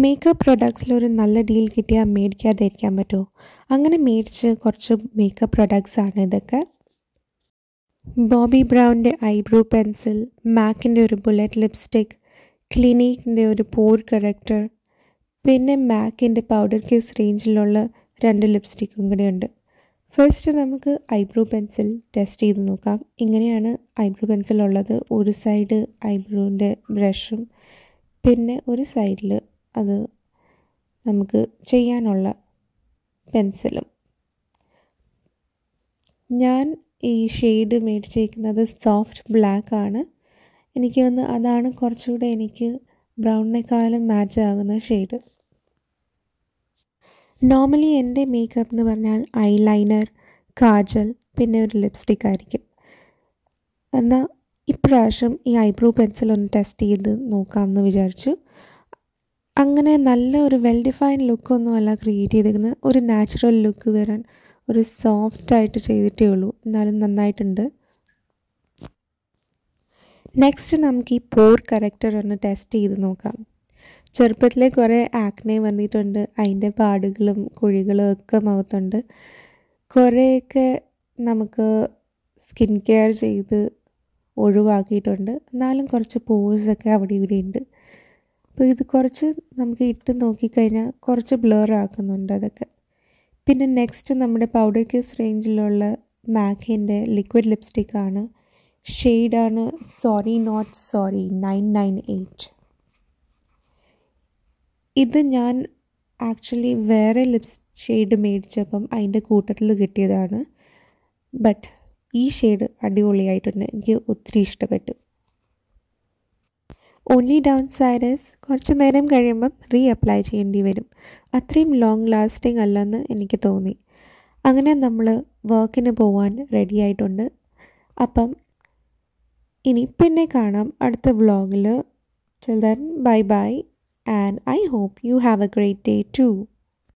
makeup പ്രൊഡക്ട്സിലൊരു നല്ല deal കിട്ടിയാൽ മേടിക്കാതിരിക്കാൻ പറ്റുമോ അങ്ങനെ മേടിച്ച് കുറച്ച് മേക്കപ്പ് പ്രൊഡക്ട്സാണ് ഇതൊക്കെ ബോബി ബ്രൗണിൻ്റെ ഐബ്രോ പെൻസിൽ മാക്കിൻ്റെ ഒരു ബുള്ളറ്റ് ലിപ്സ്റ്റിക് ക്ലിനിക്കിൻ്റെ ഒരു പോർ കറക്ടർ പിന്നെ മാക്കിൻ്റെ പൗഡർ കേസ് റേഞ്ചിലുള്ള രണ്ട് ലിപ്സ്റ്റിക്കും കൂടെയുണ്ട് ഫസ്റ്റ് നമുക്ക് ഐബ്രോ പെൻസിൽ ടെസ്റ്റ് ചെയ്ത് നോക്കാം ഇങ്ങനെയാണ് ഐബ്രോ പെൻസിൽ ഉള്ളത് ഒരു സൈഡ് ഐബ്രോൻ്റെ ബ്രഷും പിന്നെ ഒരു സൈഡിൽ അത് നമുക്ക് ചെയ്യാനുള്ള പെൻസിലും ഞാൻ ഈ ഷെയ്ഡ് മേടിച്ചിരിക്കുന്നത് സോഫ്റ്റ് ബ്ലാക്ക് ആണ് എനിക്ക് വന്ന് അതാണ് കുറച്ചുകൂടെ എനിക്ക് ബ്രൗണിനെക്കാളും മാച്ച് ആകുന്ന ഷെയ്ഡ് നോർമലി എൻ്റെ മേക്കപ്പ് എന്ന് പറഞ്ഞാൽ ഐലൈനർ കാജൽ പിന്നെ ഒരു ലിപ്സ്റ്റിക് ആയിരിക്കും എന്നാൽ ഇപ്രാവശ്യം ഈ ഐബ്രോ പെൻസിൽ ഒന്ന് ടെസ്റ്റ് ചെയ്ത് നോക്കാമെന്ന് വിചാരിച്ചു അങ്ങനെ നല്ല ഒരു വെൽ ഡിഫൈൻഡ് ലുക്കൊന്നും അല്ല ക്രിയേറ്റ് ചെയ്തിരിക്കുന്നത് ഒരു നാച്ചുറൽ ലുക്ക് വരാൻ ഒരു സോഫ്റ്റ് ആയിട്ട് ചെയ്തിട്ടേ ഉള്ളൂ എന്നാലും നന്നായിട്ടുണ്ട് നെക്സ്റ്റ് നമുക്ക് ഈ പോർ കറക്റ്റർ ഒന്ന് ടെസ്റ്റ് ചെയ്ത് നോക്കാം ചെറുപ്പത്തിലെ കുറേ ആക്നെ വന്നിട്ടുണ്ട് അതിൻ്റെ പാടുകളും കുഴികളും ഒക്കെ മുഖത്തുണ്ട് കുറേയൊക്കെ നമുക്ക് സ്കിൻ കെയർ ചെയ്ത് ഒഴിവാക്കിയിട്ടുണ്ട് എന്നാലും കുറച്ച് പോഴ്സൊക്കെ അവിടെ ഇവിടെ ഉണ്ട് അപ്പോൾ ഇത് കുറച്ച് നമുക്ക് ഇട്ട് നോക്കിക്കഴിഞ്ഞാൽ കുറച്ച് ബ്ലർ ആക്കുന്നുണ്ട് അതൊക്കെ പിന്നെ നെക്സ്റ്റ് നമ്മുടെ പൗഡർ കേസ് റേഞ്ചിലുള്ള മാക്കിൻ്റെ ലിക്വിഡ് ലിപ്സ്റ്റിക്കാണ് ഷെയ്ഡാണ് sorry not sorry nine nine eight ഇത് ഞാൻ ആക്ച്വലി വേറെ ലിപ്സ് ഷെയ്ഡ് മേടിച്ചപ്പം അതിൻ്റെ കൂട്ടത്തിൽ കിട്ടിയതാണ് ബട്ട് ഈ ഷെയ്ഡ് അടിപൊളിയായിട്ടുണ്ട് എനിക്ക് ഒത്തിരി ഇഷ്ടപ്പെട്ടു ഓൺലി ഡൗൺ സൈഡസ് കുറച്ച് നേരം കഴിയുമ്പം റീ അപ്ലൈ ചെയ്യേണ്ടി വരും അത്രയും ലോങ് ലാസ്റ്റിംഗ് അല്ലെന്ന് എനിക്ക് തോന്നി അങ്ങനെ നമ്മൾ വർക്കിന് പോവാൻ റെഡി ആയിട്ടുണ്ട് അപ്പം ഇനി പിന്നെ കാണാം അടുത്ത വ്ളോഗിൽ children bye bye and I hope you have a great day to